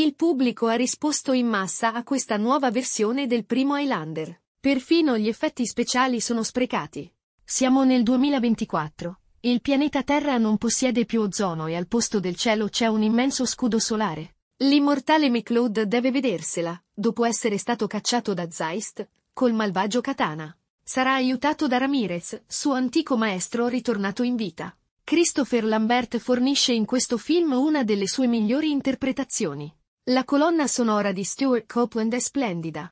Il pubblico ha risposto in massa a questa nuova versione del primo Highlander. Perfino gli effetti speciali sono sprecati. Siamo nel 2024. Il pianeta Terra non possiede più ozono e al posto del cielo c'è un immenso scudo solare. L'immortale McLeod deve vedersela, dopo essere stato cacciato da Zeist, col malvagio katana. Sarà aiutato da Ramirez, suo antico maestro ritornato in vita. Christopher Lambert fornisce in questo film una delle sue migliori interpretazioni. La colonna sonora di Stuart Copeland è splendida.